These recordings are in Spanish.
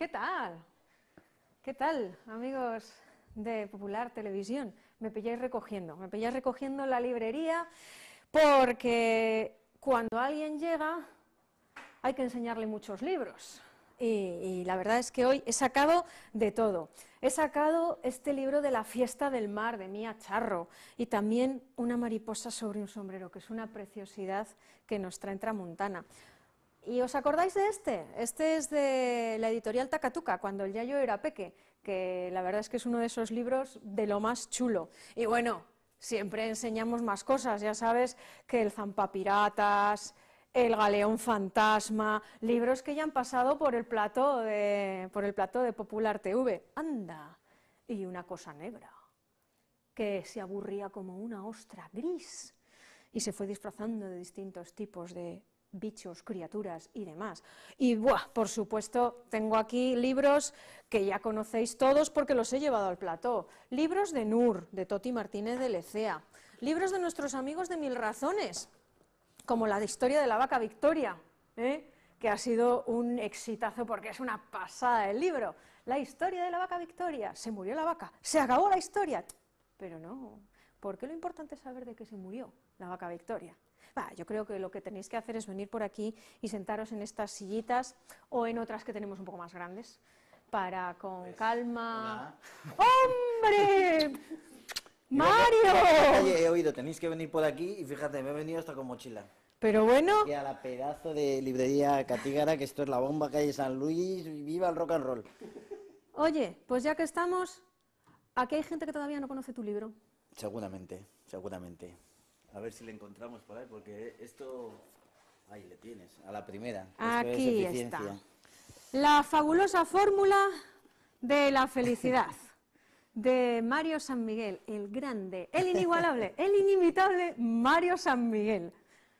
¿Qué tal? ¿Qué tal, amigos de Popular Televisión? Me pilláis recogiendo, me pilláis recogiendo la librería porque cuando alguien llega hay que enseñarle muchos libros. Y, la verdad es que hoy he sacado de todo. He sacado este libro de la fiesta del mar de Mía Charro y también una mariposa sobre un sombrero, que es una preciosidad que nos trae Tramontana. ¿Y os acordáis de este? Este es de la editorial Takatuka, cuando el Yayo era peque, que la verdad es que es uno de esos libros de lo más chulo. Y bueno, siempre enseñamos más cosas, ya sabes que el Zampapiratas, el Galeón Fantasma, libros que ya han pasado por el plato de, por el plato de Popular TV. Anda, y una cosa negra, que se aburría como una ostra gris y se fue disfrazando de distintos tipos de bichos, criaturas y demás. Y, por supuesto, tengo aquí libros que ya conocéis todos porque los he llevado al plató. Libros de Nur, de Toti Martínez de Lecea. Libros de nuestros amigos de Mil Razones, como la de Historia de la Vaca Victoria, ¿eh? que ha sido un exitazo porque es una pasada el libro. La historia de la vaca Victoria. Se murió la vaca, se acabó la historia. Pero no, porque lo importante es saber de qué se murió la vaca Victoria yo creo que lo que tenéis que hacer es venir por aquí y sentaros en estas sillitas o en otras que tenemos un poco más grandes para con pues, calma. ¡Hombre! ¡Mario! He oído, tenéis que venir por aquí y fíjate, me he venido hasta con mochila. Pero bueno. Y a la pedazo de librería Catígara, que esto es la bomba calle San Luis, viva el rock and roll. Oye, pues ya que estamos, aquí hay gente que todavía no conoce tu libro. Seguramente, seguramente. A ver si le encontramos por ahí, porque esto... Ahí le tienes, a la primera. Aquí está. La fabulosa fórmula de la felicidad. de Mario San Miguel, el grande, el inigualable, el inimitable Mario San Miguel.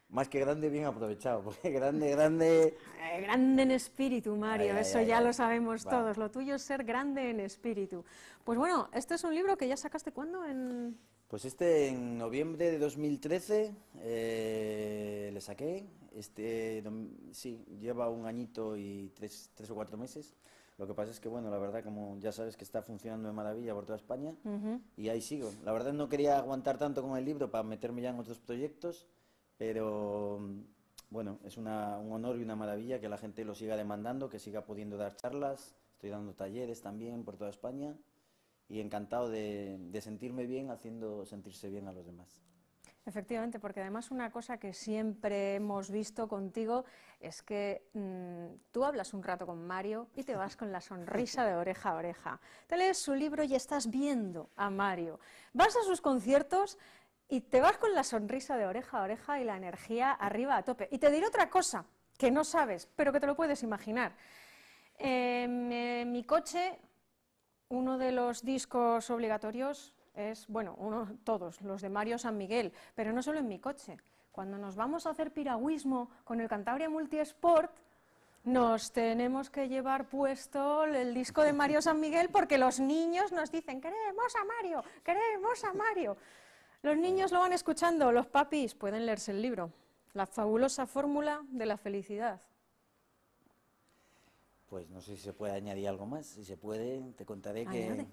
Más que grande, bien aprovechado, porque grande, grande... Eh, grande en espíritu, Mario, eso ya lo sabemos todos. Lo tuyo es ser grande en espíritu. Pues bueno, este es un libro que ya sacaste cuando en... Pues este en noviembre de 2013 eh, le saqué. Este sí, lleva un añito y tres, o cuatro meses. Lo que pasa es que, bueno, la verdad, como ya sabes que está funcionando de maravilla por toda España, y ahí sigo. La verdad no quería aguantar tanto con el libro para meterme ya en otros proyectos, pero bueno, es un honor y una maravilla que la gente lo siga demandando, que siga pudiendo dar charlas. Estoy dando talleres también por toda España y encantado de, sentirme bien haciendo sentirse bien a los demás. Efectivamente, porque además una cosa que siempre hemos visto contigo es que mm, tú hablas un rato con Mario y te vas con la sonrisa de oreja a oreja. Te lees su libro y estás viendo a Mario. Vas a sus conciertos y te vas con la sonrisa de oreja a oreja y la energía arriba a tope. Y te diré otra cosa que no sabes, pero que te lo puedes imaginar. Em, eh, mi coche uno de los discos obligatorios es, bueno, uno, todos, los de Mario San Miguel, pero no solo en mi coche. Cuando nos vamos a hacer piragüismo con el Cantabria Multisport, nos tenemos que llevar puesto el disco de Mario San Miguel porque los niños nos dicen, queremos a Mario, queremos a Mario. Los niños lo van escuchando, los papis pueden leerse el libro, La fabulosa fórmula de la felicidad. Pues no sé si se puede añadir algo más. Si se puede, te contaré que.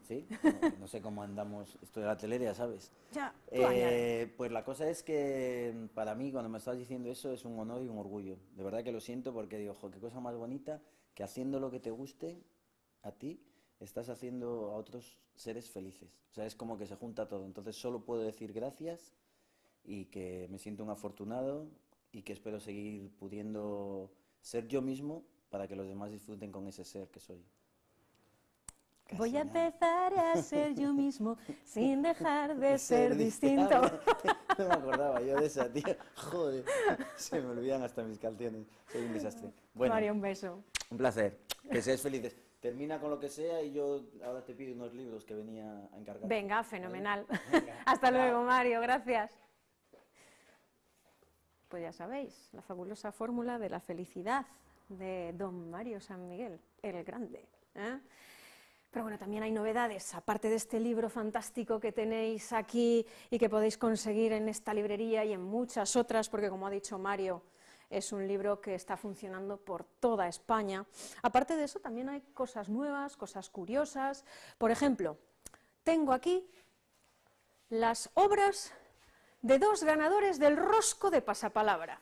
no, sé cómo andamos. Esto de la telería, ¿sabes? Ya. Eh, pues la cosa es que mm, para mí, cuando me estás diciendo eso, es un honor y un orgullo. De verdad que lo siento porque digo, ojo, qué cosa más bonita que haciendo lo que te guste a ti, estás haciendo a otros seres felices. O sea, es como que se junta todo. Entonces, solo puedo decir gracias y que me siento un afortunado y que espero seguir pudiendo ser yo mismo para que los demás disfruten con ese ser que soy. Voy a empezar a ser yo mismo sin dejar de ser, distinto. No me acordaba yo de esa tía. Joder, se me olvidan hasta mis canciones. Soy un desastre. Bueno, Mario, un beso. Un placer. Que seáis felices. Termina con lo que sea y yo ahora te pido unos libros que venía a encargar. Venga, fenomenal. hasta luego, Mario. Gracias. Pues ya sabéis, la fabulosa fórmula de la felicidad de don Mario San Miguel, el grande. ¿eh? Pero bueno, también hay novedades, aparte de este libro fantástico que tenéis aquí y que podéis conseguir en esta librería y en muchas otras, porque como ha dicho Mario, es un libro que está funcionando por toda España. Aparte de eso, también hay cosas nuevas, cosas curiosas. Por ejemplo, tengo aquí las obras de dos ganadores del Rosco de Pasapalabra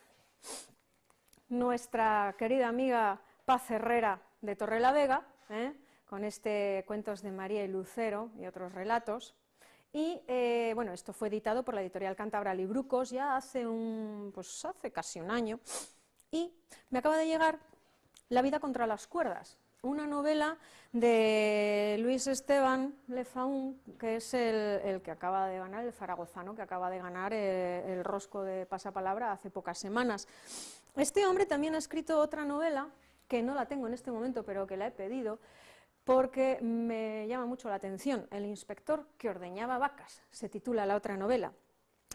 nuestra querida amiga Paz Herrera de Torrelavega, Vega, ¿eh? con este Cuentos de María y Lucero y otros relatos. Y eh, bueno, esto fue editado por la editorial y Librucos ya hace un, pues, hace casi un año. Y me acaba de llegar La vida contra las cuerdas, una novela de Luis Esteban Lefaun, que es el, que acaba de ganar, el zaragozano, que acaba de ganar eh, el rosco de pasapalabra hace pocas semanas. Este hombre también ha escrito otra novela, que no la tengo en este momento, pero que la he pedido, porque me llama mucho la atención. El inspector que ordeñaba vacas, se titula la otra novela.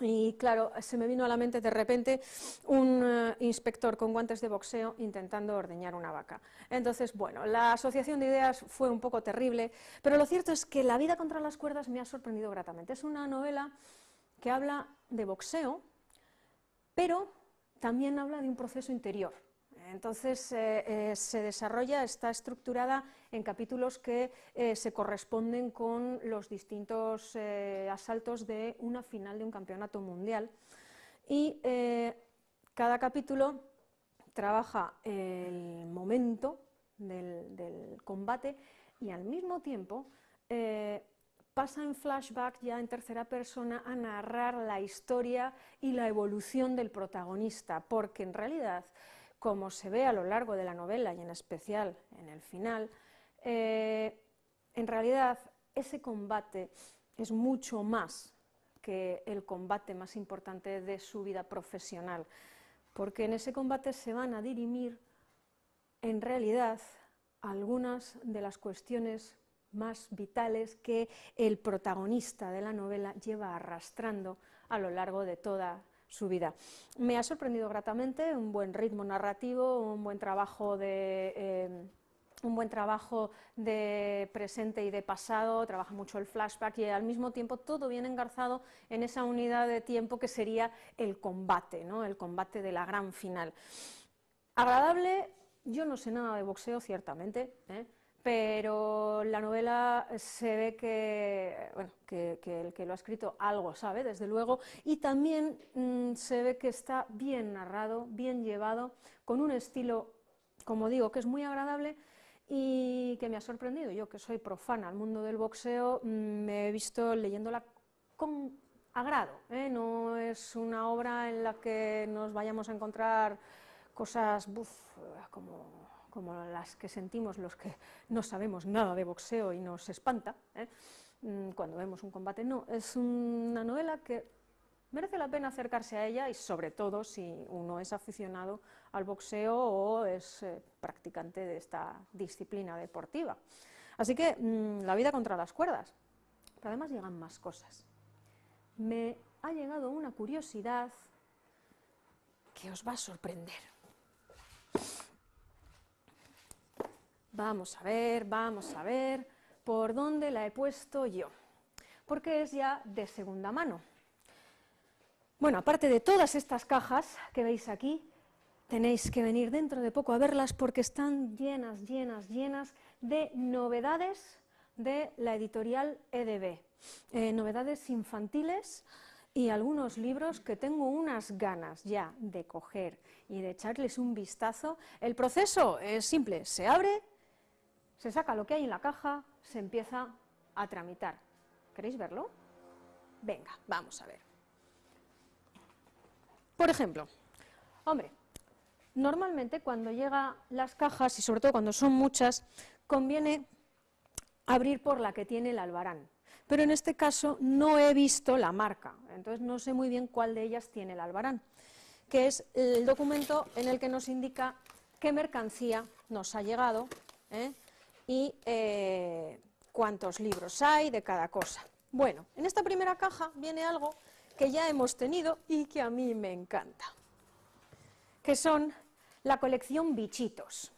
Y claro, se me vino a la mente de repente un eh, inspector con guantes de boxeo intentando ordeñar una vaca. Entonces, bueno, la asociación de ideas fue un poco terrible, pero lo cierto es que La vida contra las cuerdas me ha sorprendido gratamente. Es una novela que habla de boxeo, pero también habla de un proceso interior. Entonces, eh, eh, se desarrolla, está estructurada en capítulos que eh, se corresponden con los distintos asaltos de una final de un campeonato mundial. Y cada capítulo trabaja el momento del, del, combate y al mismo tiempo pasa en flashback ya en tercera persona a narrar la historia y la evolución del protagonista, porque en realidad, como se ve a lo largo de la novela y en especial en el final, eh, en realidad ese combate es mucho más que el combate más importante de su vida profesional, porque en ese combate se van a dirimir en realidad algunas de las cuestiones más vitales que el protagonista de la novela lleva arrastrando a lo largo de toda su vida. Me ha sorprendido gratamente un buen ritmo narrativo, un buen trabajo de... Em, un buen trabajo de presente y de pasado, trabaja mucho el flashback y al mismo tiempo todo bien engarzado en esa unidad de tiempo que sería el combate, el combate de la gran final. Agradable, yo no sé nada de boxeo, ciertamente, ¿eh? pero la novela se ve que, el que lo ha escrito algo sabe, desde luego, y también mm, se ve que está bien narrado, bien llevado, con un estilo, como digo, que es muy agradable y que me ha sorprendido. Yo, que soy profana al mundo del boxeo, mm, me he visto leyéndola con agrado. ¿eh? No es una obra en la que nos vayamos a encontrar cosas buf, como como las que sentimos los que no sabemos nada de boxeo y nos espanta ¿eh? mm, cuando vemos un combate. No, es una novela que merece la pena acercarse a ella y sobre todo si uno es aficionado al boxeo o es eh, practicante de esta disciplina deportiva. Así que mm, la vida contra las cuerdas. Pero además llegan más cosas. Me ha llegado una curiosidad que os va a sorprender. Vamos a ver, vamos a ver por dónde la he puesto yo, porque es ya de segunda mano. Bueno, aparte de todas estas cajas que veis aquí, tenéis que venir dentro de poco a verlas porque están llenas, llenas, llenas de novedades de la editorial EDB, eh, novedades infantiles y algunos libros que tengo unas ganas ya de coger y de echarles un vistazo. El proceso es simple, se abre se saca lo que hay en la caja, se empieza a tramitar. ¿Queréis verlo? Venga, vamos a ver. Por ejemplo, hombre, normalmente cuando llegan las cajas, y sobre todo cuando son muchas, conviene abrir por la que tiene el albarán. Pero en este caso no he visto la marca, entonces no sé muy bien cuál de ellas tiene el albarán, que es el documento en el que nos indica qué mercancía nos ha llegado, ¿eh? y eh, cuántos libros hay de cada cosa. Bueno, en esta primera caja viene algo que ya hemos tenido y que a mí me encanta, que son la colección Bichitos,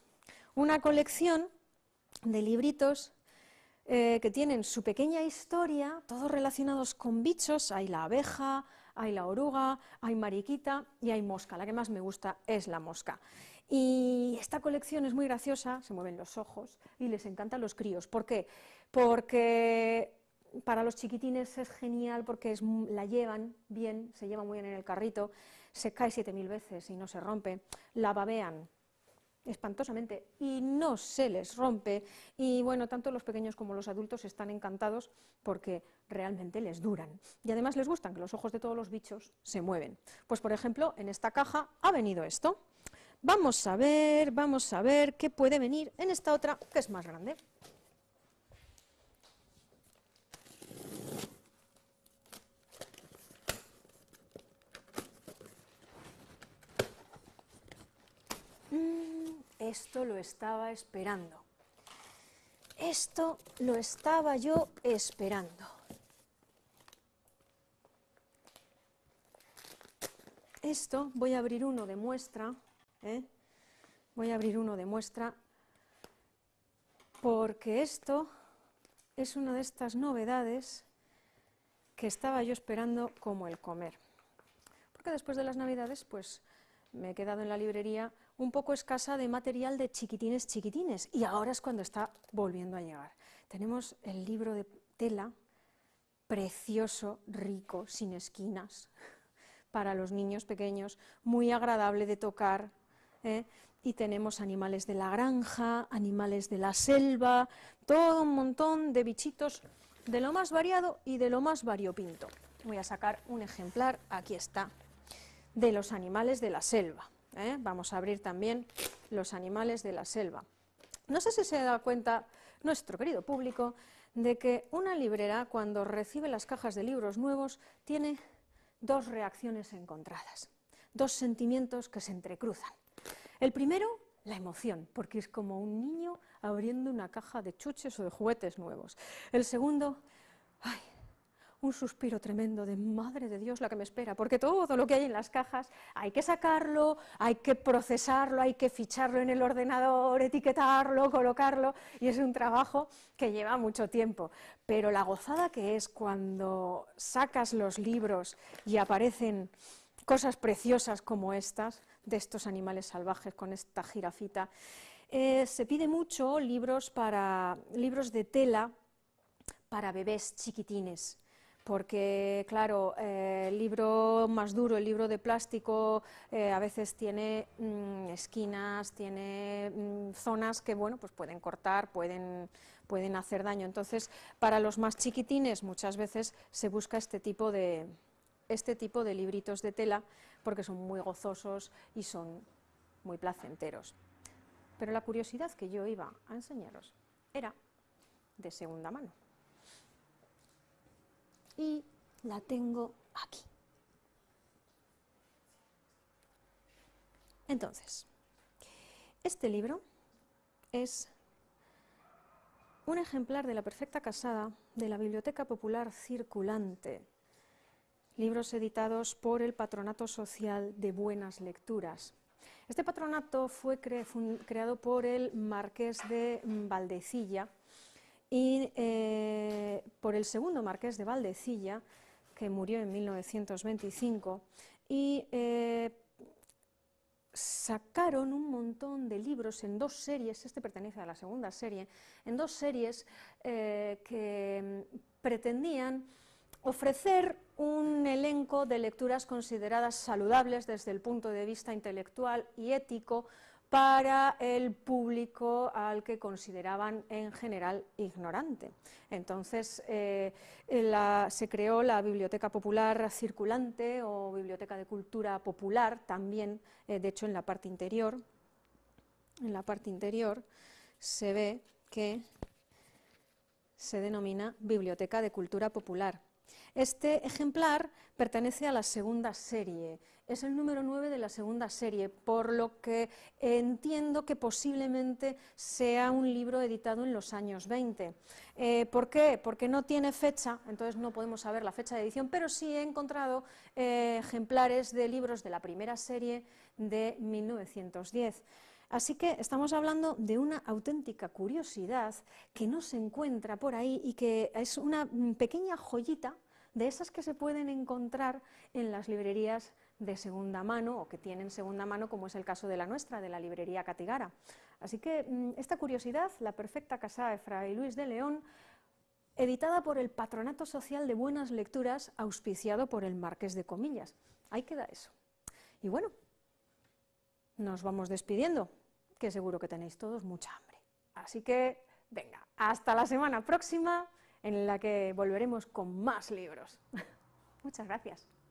una colección de libritos eh, que tienen su pequeña historia, todos relacionados con bichos, hay la abeja, hay la oruga, hay mariquita y hay mosca, la que más me gusta es la mosca. Y esta colección es muy graciosa, se mueven los ojos y les encantan los críos. ¿Por qué? Porque para los chiquitines es genial porque la llevan bien, se lleva muy bien en el carrito, se cae 7.000 veces y no se rompe, la babean espantosamente y no se les rompe y bueno, tanto los pequeños como los adultos están encantados porque realmente les duran y además les gustan que los ojos de todos los bichos se mueven. Pues por ejemplo, en esta caja ha venido esto, Vamos a ver, vamos a ver qué puede venir en esta otra que es más grande. Mm, esto lo estaba esperando. Esto lo estaba yo esperando. Esto, voy a abrir uno de muestra ¿eh? Voy a abrir uno de muestra, porque esto es una de estas novedades que estaba yo esperando como el comer. Porque después de las navidades, pues me he quedado en la librería un poco escasa de material de chiquitines chiquitines y ahora es cuando está volviendo a llegar. Tenemos el libro de tela, precioso, rico, sin esquinas, para los niños pequeños, muy agradable de tocar, ¿eh? y tenemos animales de la granja, animales de la selva, todo un montón de bichitos de lo más variado y de lo más variopinto. Voy a sacar un ejemplar, aquí está, de los animales de la selva. ¿eh? Vamos a abrir también los animales de la selva. No sé si se da cuenta nuestro querido público de que una librera cuando recibe las cajas de libros nuevos tiene dos reacciones encontradas, dos sentimientos que se entrecruzan. El primero, la emoción, porque es como un niño abriendo una caja de chuches o de juguetes nuevos. El segundo, un suspiro tremendo de madre de Dios la que me espera, porque todo lo que hay en las cajas hay que sacarlo, hay que procesarlo, hay que ficharlo en el ordenador, etiquetarlo, colocarlo, y es un trabajo que lleva mucho tiempo. Pero la gozada que es cuando sacas los libros y aparecen cosas preciosas como estas, de estos animales salvajes con esta jirafita. Eh, se pide mucho libros, para, libros de tela para bebés chiquitines, porque claro, eh, el libro más duro, el libro de plástico, eh, a veces tiene mm, esquinas, tiene mm, zonas que bueno, pues pueden cortar, pueden, pueden hacer daño. Entonces, para los más chiquitines muchas veces se busca este tipo de, este tipo de libritos de tela porque son muy gozosos y son muy placenteros. Pero la curiosidad que yo iba a enseñaros era de segunda mano. Y la tengo aquí. Entonces, este libro es un ejemplar de La Perfecta Casada de la Biblioteca Popular Circulante libros editados por el Patronato Social de Buenas Lecturas. Este patronato fue creado por el marqués de Valdecilla y eh, por el segundo marqués de Valdecilla, que murió en 1925, y eh, sacaron un montón de libros en dos series, este pertenece a la segunda serie, en dos series eh, que pretendían ofrecer un elenco de lecturas consideradas saludables desde el punto de vista intelectual y ético para el público al que consideraban en general ignorante. Entonces eh, se creó la Biblioteca Popular Circulante o Biblioteca de Cultura Popular, también, eh, de hecho, en la parte interior. En la parte interior se ve que se denomina Biblioteca de Cultura Popular este ejemplar pertenece a la segunda serie, es el número 9 de la segunda serie, por lo que entiendo que posiblemente sea un libro editado en los años 20. Eh, ¿Por qué? Porque no tiene fecha, entonces no podemos saber la fecha de edición, pero sí he encontrado eh, ejemplares de libros de la primera serie de 1910. Así que estamos hablando de una auténtica curiosidad que no se encuentra por ahí y que es una mm, pequeña joyita de esas que se pueden encontrar en las librerías de segunda mano o que tienen segunda mano, como es el caso de la nuestra, de la librería Catigara. Así que mm, esta curiosidad, la perfecta casa de Fray Luis de León, editada por el Patronato Social de Buenas Lecturas, auspiciado por el Marqués de Comillas. Ahí queda eso. Y bueno, nos vamos despidiendo que seguro que tenéis todos mucha hambre. Así que, venga, hasta la semana próxima en la que volveremos con más libros. Muchas gracias.